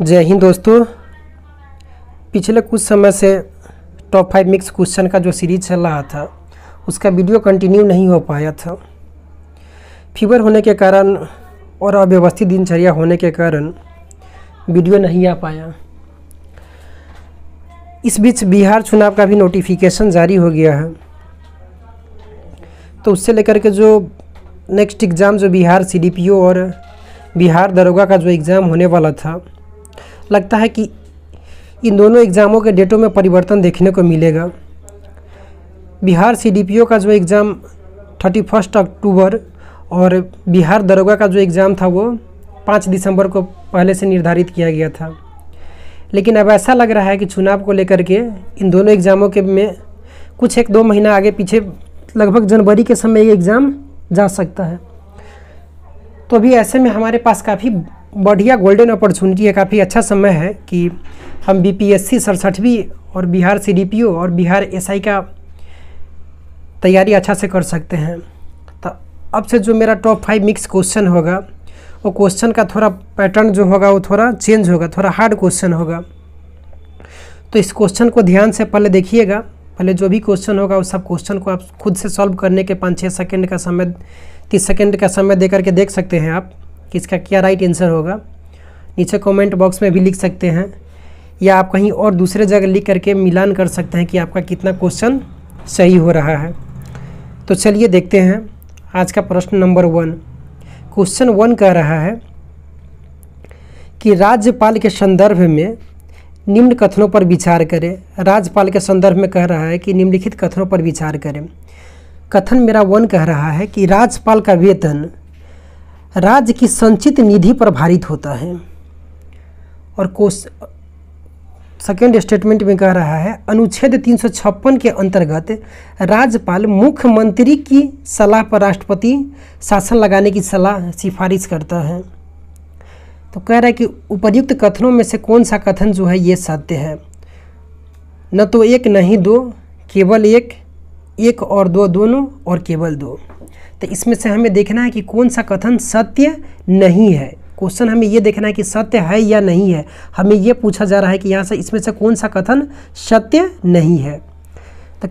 जय हिंद दोस्तों पिछले कुछ समय से टॉप फाइव मिक्स क्वेश्चन का जो सीरीज चल रहा था उसका वीडियो कंटिन्यू नहीं हो पाया था फीवर होने के कारण और अव्यवस्थित दिनचर्या होने के कारण वीडियो नहीं आ पाया इस बीच बिहार चुनाव का भी नोटिफिकेशन जारी हो गया है तो उससे लेकर के जो नेक्स्ट एग्ज़ाम जो बिहार सीडीपीओ और बिहार दरोगा का जो एग्ज़ाम होने वाला था लगता है कि इन दोनों एग्ज़ामों के डेटों में परिवर्तन देखने को मिलेगा बिहार सी का जो एग्ज़ाम थर्टी फर्स्ट अक्टूबर और बिहार दरोगा का जो एग्ज़ाम था वो पाँच दिसंबर को पहले से निर्धारित किया गया था लेकिन अब ऐसा लग रहा है कि चुनाव को लेकर के इन दोनों एग्ज़ामों के में कुछ एक दो महीना आगे पीछे लगभग जनवरी के समय ये एग्ज़ाम जा सकता है तो अभी ऐसे में हमारे पास काफ़ी बढ़िया गोल्डन अपॉर्चुनिटी है काफ़ी अच्छा समय है कि हम बी पी एस सी सड़सठवीं और Bihar C D P O और बिहार एस आई का तैयारी अच्छा से कर सकते हैं तो अब से जो मेरा टॉप फाइव मिक्स क्वेश्चन होगा वो क्वेश्चन का थोड़ा पैटर्न जो होगा वो थोड़ा चेंज होगा थोड़ा हार्ड क्वेश्चन होगा तो इस क्वेश्चन को ध्यान से पहले देखिएगा पहले जो भी क्वेश्चन होगा उस सब क्वेश्चन को आप खुद से सॉल्व करने के पाँच छः सेकेंड का समय तीस सेकेंड का समय दे करके देख सकते हैं आप कि इसका क्या राइट आंसर होगा नीचे कमेंट बॉक्स में भी लिख सकते हैं या आप कहीं और दूसरे जगह लिख करके मिलान कर सकते हैं कि आपका कितना क्वेश्चन सही हो रहा है तो चलिए देखते हैं आज का प्रश्न नंबर वन क्वेश्चन वन कह रहा है कि राज्यपाल के संदर्भ में निम्न कथनों पर विचार करें राज्यपाल के संदर्भ में कह रहा है कि निम्नलिखित कथनों पर विचार करें कथन मेरा वन कह रहा है कि राज्यपाल का वेतन राज्य की संचित निधि पर भारित होता है और कोश सेकेंड स्टेटमेंट में कह रहा है अनुच्छेद तीन के अंतर्गत राज्यपाल मुख्यमंत्री की सलाह पर राष्ट्रपति शासन लगाने की सलाह सिफारिश करता है तो कह रहा है कि उपयुक्त कथनों में से कौन सा कथन जो है ये सत्य है न तो एक नहीं दो केवल एक एक और दो दोनों और केवल दो तो इसमें से हमें देखना है कि कौन सा कथन सत्य नहीं है क्वेश्चन हमें ये देखना है कि सत्य है या नहीं है हमें ये पूछा जा रहा है कि यहाँ से इसमें से कौन सा कथन सत्य नहीं है तो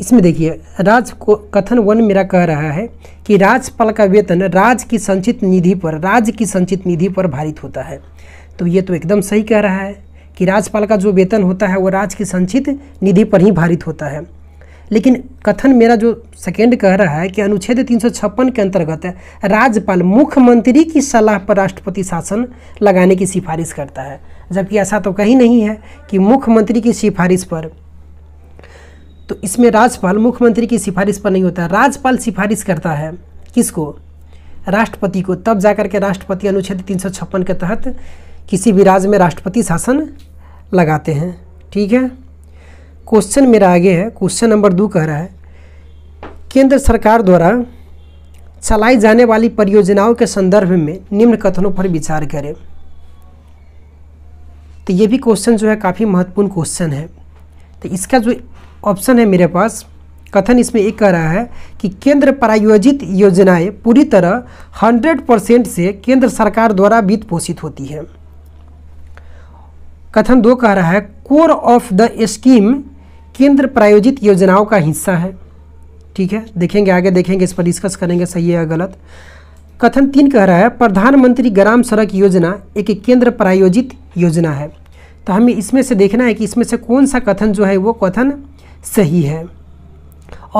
इसमें देखिए राज को कथन वन मेरा कह रहा है कि राजपाल का वेतन राज की संचित निधि पर राज की संचित निधि पर भारित होता है तो ये तो एकदम सही कह रहा है कि राजपाल का जो वेतन होता है वो राज की संचित निधि पर ही भारित होता है लेकिन कथन मेरा जो सेकेंड कह रहा है कि अनुच्छेद तीन के अंतर्गत राज्यपाल मुख्यमंत्री की सलाह पर राष्ट्रपति शासन लगाने की सिफारिश करता है जबकि ऐसा तो कहीं नहीं है कि मुख्यमंत्री की सिफारिश पर तो इसमें राज्यपाल मुख्यमंत्री की सिफारिश पर नहीं होता राज्यपाल सिफारिश करता है किसको राष्ट्रपति को तब जाकर के राष्ट्रपति अनुच्छेद तीन के तहत किसी भी राज्य में राष्ट्रपति शासन लगाते हैं ठीक है क्वेश्चन मेरा आगे है क्वेश्चन नंबर दो कह रहा है केंद्र सरकार द्वारा चलाई जाने वाली परियोजनाओं के संदर्भ में निम्न कथनों पर विचार करें तो ये भी क्वेश्चन जो है काफ़ी महत्वपूर्ण क्वेश्चन है तो इसका जो ऑप्शन है मेरे पास कथन इसमें एक कह रहा है कि केंद्र प्रायोजित योजनाएं पूरी तरह 100 परसेंट से केंद्र सरकार द्वारा वित्त पोषित होती है कथन दो कह रहा है कोर ऑफ द स्कीम केंद्र प्रायोजित योजनाओं का हिस्सा है ठीक है देखेंगे आगे देखेंगे इस पर डिस्कस करेंगे सही है या गलत कथन तीन कह रहा है प्रधानमंत्री ग्राम सड़क योजना एक केंद्र प्रायोजित योजना है तो हमें इसमें से देखना है कि इसमें से कौन सा कथन जो है वो कथन सही है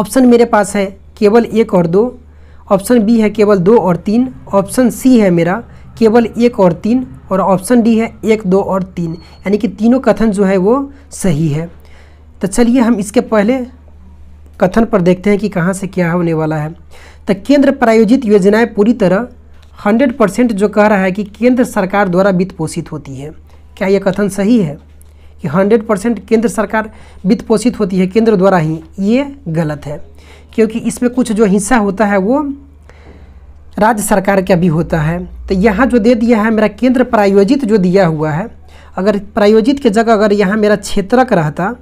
ऑप्शन मेरे पास है केवल एक और दो ऑप्शन बी है केवल दो और तीन ऑप्शन सी है मेरा केवल एक और तीन और ऑप्शन डी है एक दो और तीन यानी कि तीनों कथन जो है वो सही है तो चलिए हम इसके पहले कथन पर देखते हैं कि कहाँ से क्या होने वाला है तो केंद्र प्रायोजित योजनाएं पूरी तरह 100 परसेंट जो कह रहा है कि केंद्र सरकार द्वारा वित्त पोषित होती है क्या यह कथन सही है कि 100 परसेंट केंद्र सरकार वित्त पोषित होती है केंद्र द्वारा ही ये गलत है क्योंकि इसमें कुछ जो हिस्सा होता है वो राज्य सरकार का भी होता है तो यहाँ जो दे दिया है मेरा केंद्र प्रायोजित जो दिया हुआ है अगर प्रायोजित के जगह अगर यहाँ मेरा क्षेत्रक रहता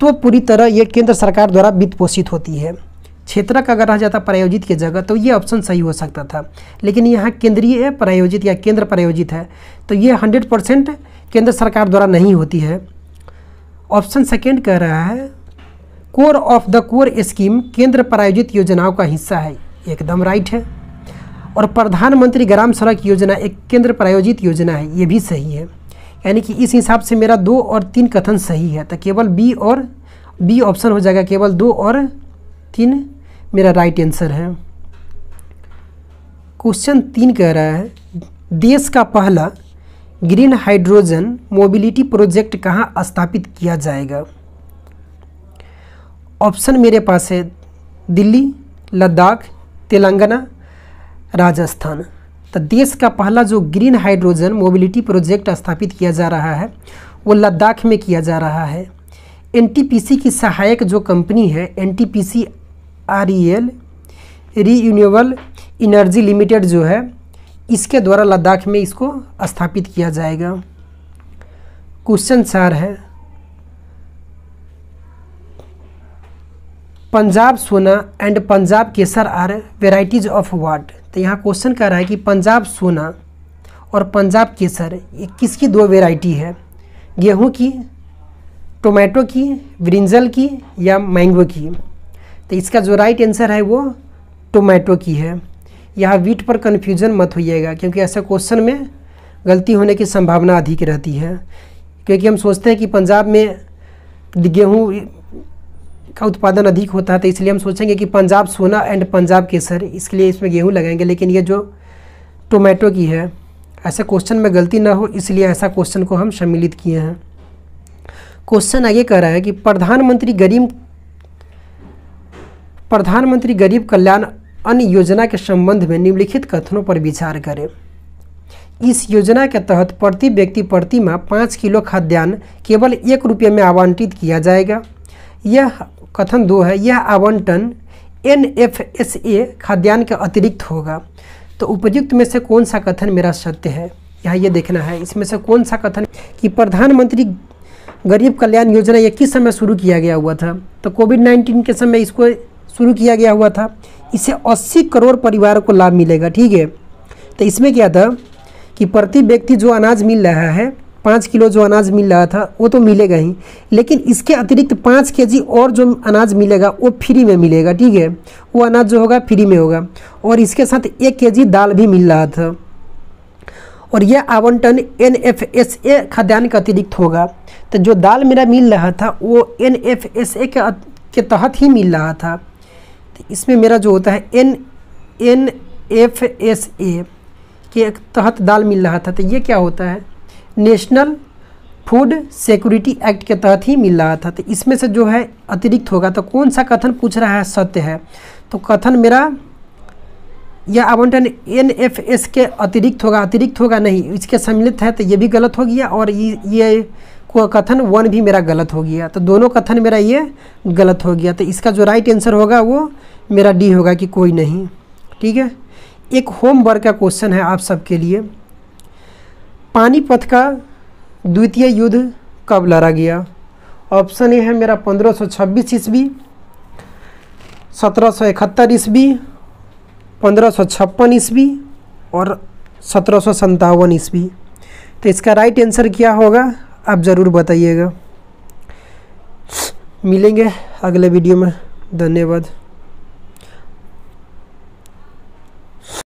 तो पूरी तरह ये केंद्र सरकार द्वारा वित्त पोषित होती है क्षेत्र का अगर रह जाता प्रायोजित की जगह तो ये ऑप्शन सही हो सकता था लेकिन यहाँ केंद्रीय प्रायोजित या केंद्र प्रायोजित है तो ये हंड्रेड परसेंट केंद्र सरकार द्वारा नहीं होती है ऑप्शन सेकेंड कह रहा है core of the core scheme केंद्र प्रायोजित योजनाओं का हिस्सा है एकदम राइट है और प्रधानमंत्री ग्राम सड़क योजना एक केंद्र प्रायोजित योजना है ये भी सही है यानी कि इस हिसाब से मेरा दो और तीन कथन सही है तो केवल बी और बी ऑप्शन हो जाएगा केवल दो और तीन मेरा राइट आंसर है क्वेश्चन तीन कह रहा है देश का पहला ग्रीन हाइड्रोजन मोबिलिटी प्रोजेक्ट कहाँ स्थापित किया जाएगा ऑप्शन मेरे पास है दिल्ली लद्दाख तेलंगाना राजस्थान तो देश का पहला जो ग्रीन हाइड्रोजन मोबिलिटी प्रोजेक्ट स्थापित किया जा रहा है वो लद्दाख में किया जा रहा है एन की सहायक जो कंपनी है N T E L renewable energy limited जो है इसके द्वारा लद्दाख में इसको स्थापित किया जाएगा क्वेश्चन चार है Punjab Sona and Punjab Kesar are varieties of what तो यहाँ क्वेश्चन कह रहा है कि पंजाब सोना और पंजाब केसर ये किसकी दो वेराइटी है गेहूँ की टोमेटो की ब्रिंजल की या मैंगो की तो इसका जो राइट आंसर है वो टोमेटो की है यहाँ वीट पर कन्फ्यूजन मत होइएगा क्योंकि ऐसे क्वेश्चन में गलती होने की संभावना अधिक रहती है क्योंकि हम सोचते हैं कि पंजाब में गेहूँ का उत्पादन अधिक होता है तो इसलिए हम सोचेंगे कि पंजाब सोना एंड पंजाब केसर इसके लिए इसमें गेहूँ लगाएंगे लेकिन ये जो टोमेटो की है ऐसे क्वेश्चन में गलती ना हो इसलिए ऐसा क्वेश्चन को हम सम्मिलित किए हैं क्वेश्चन आगे कह रहा है कि प्रधानमंत्री गरीब प्रधानमंत्री गरीब कल्याण अन्न योजना के संबंध में निम्नलिखित कथनों पर विचार करें इस योजना के तहत प्रति व्यक्ति प्रति माह पाँच किलो खाद्यान्न केवल एक रुपये में आवंटित किया जाएगा यह कथन दो है यह आवंटन एन एफ एस ए खाद्यान्न के अतिरिक्त होगा तो उपयुक्त में से कौन सा कथन मेरा सत्य है यह ये देखना है इसमें से कौन सा कथन कि प्रधानमंत्री गरीब कल्याण योजना यह किस समय शुरू किया गया हुआ था तो कोविड नाइन्टीन के समय इसको शुरू किया गया हुआ था इसे 80 करोड़ परिवारों को लाभ मिलेगा ठीक है तो इसमें क्या था कि प्रति व्यक्ति जो अनाज मिल रहा है पाँच किलो जो अनाज मिल रहा था वो तो मिलेगा ही लेकिन इसके अतिरिक्त पाँच के जी और जो अनाज मिलेगा वो फ्री में मिलेगा ठीक है वो अनाज जो होगा फ्री में होगा और इसके साथ एक के जी दाल भी मिल रहा था और यह आवंटन एन एफ एस ए खाद्यान्न के अतिरिक्त होगा तो जो दाल मेरा मिल रहा था वो एन एफ एस ए के तहत ही मिल रहा था तो इसमें मेरा जो होता है N N F S A के तहत दाल मिल रहा था तो ये क्या होता है नेशनल फूड सिक्योरिटी एक्ट के तहत ही मिल रहा था तो इसमें से जो है अतिरिक्त होगा तो कौन सा कथन पूछ रहा है सत्य है तो कथन मेरा यह आवंटन एन एफ एस के अतिरिक्त होगा अतिरिक्त होगा नहीं इसके सम्मिलित है तो ये भी गलत हो गया और ये को कथन वन भी मेरा गलत हो गया तो दोनों कथन मेरा ये गलत हो गया तो इसका जो राइट आंसर होगा वो मेरा डी होगा कि कोई नहीं ठीक है एक होमवर्क का क्वेश्चन है आप सबके लिए पानीपत का द्वितीय युद्ध कब लड़ा गया ऑप्शन ए है मेरा पंद्रह सौ छब्बीस ईस्वी सत्रह सौ इकहत्तर ईस्वी पंद्रह सौ छप्पन ईस्वी और सत्रह सौ ईस्वी तो इसका राइट आंसर क्या होगा आप ज़रूर बताइएगा मिलेंगे अगले वीडियो में धन्यवाद